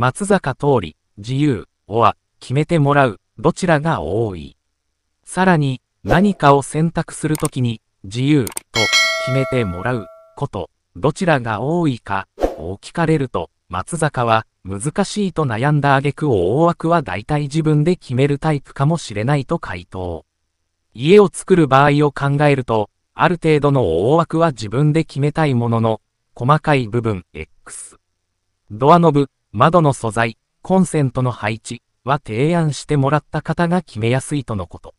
松坂通り、自由、おは、決めてもらう、どちらが多い。さらに、何かを選択するときに、自由、と、決めてもらう、こと、どちらが多いか、を聞かれると、松坂は、難しいと悩んだ挙句を大枠は大体自分で決めるタイプかもしれないと回答。家を作る場合を考えると、ある程度の大枠は自分で決めたいものの、細かい部分、X。ドアノブ、窓の素材、コンセントの配置は提案してもらった方が決めやすいとのこと。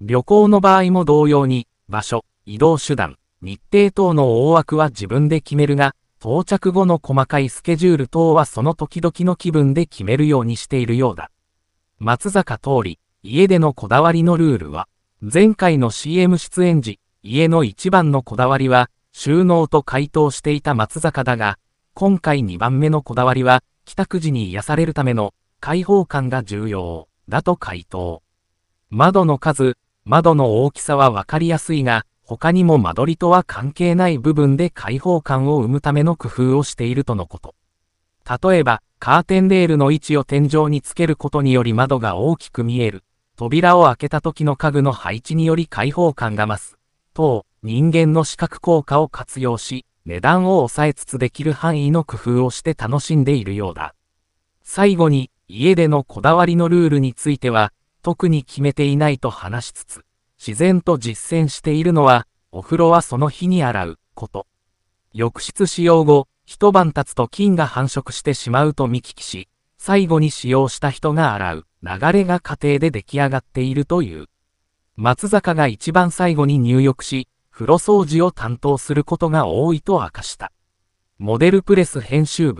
旅行の場合も同様に、場所、移動手段、日程等の大枠は自分で決めるが、到着後の細かいスケジュール等はその時々の気分で決めるようにしているようだ。松坂通り、家でのこだわりのルールは、前回の CM 出演時、家の一番のこだわりは、収納と回答していた松坂だが、今回2番目のこだわりは、帰宅時に癒されるための開放感が重要だと回答。窓の数、窓の大きさはわかりやすいが、他にも間取りとは関係ない部分で開放感を生むための工夫をしているとのこと。例えば、カーテンレールの位置を天井につけることにより窓が大きく見える。扉を開けた時の家具の配置により開放感が増す。等、人間の視覚効果を活用し、値段を抑えつつできる範囲の工夫をして楽しんでいるようだ。最後に、家でのこだわりのルールについては、特に決めていないと話しつつ、自然と実践しているのは、お風呂はその日に洗うこと。浴室使用後、一晩経つと菌が繁殖してしまうと見聞きし、最後に使用した人が洗う流れが家庭で出来上がっているという。松坂が一番最後に入浴し、風呂掃除を担当することが多いと明かした。モデルプレス編集部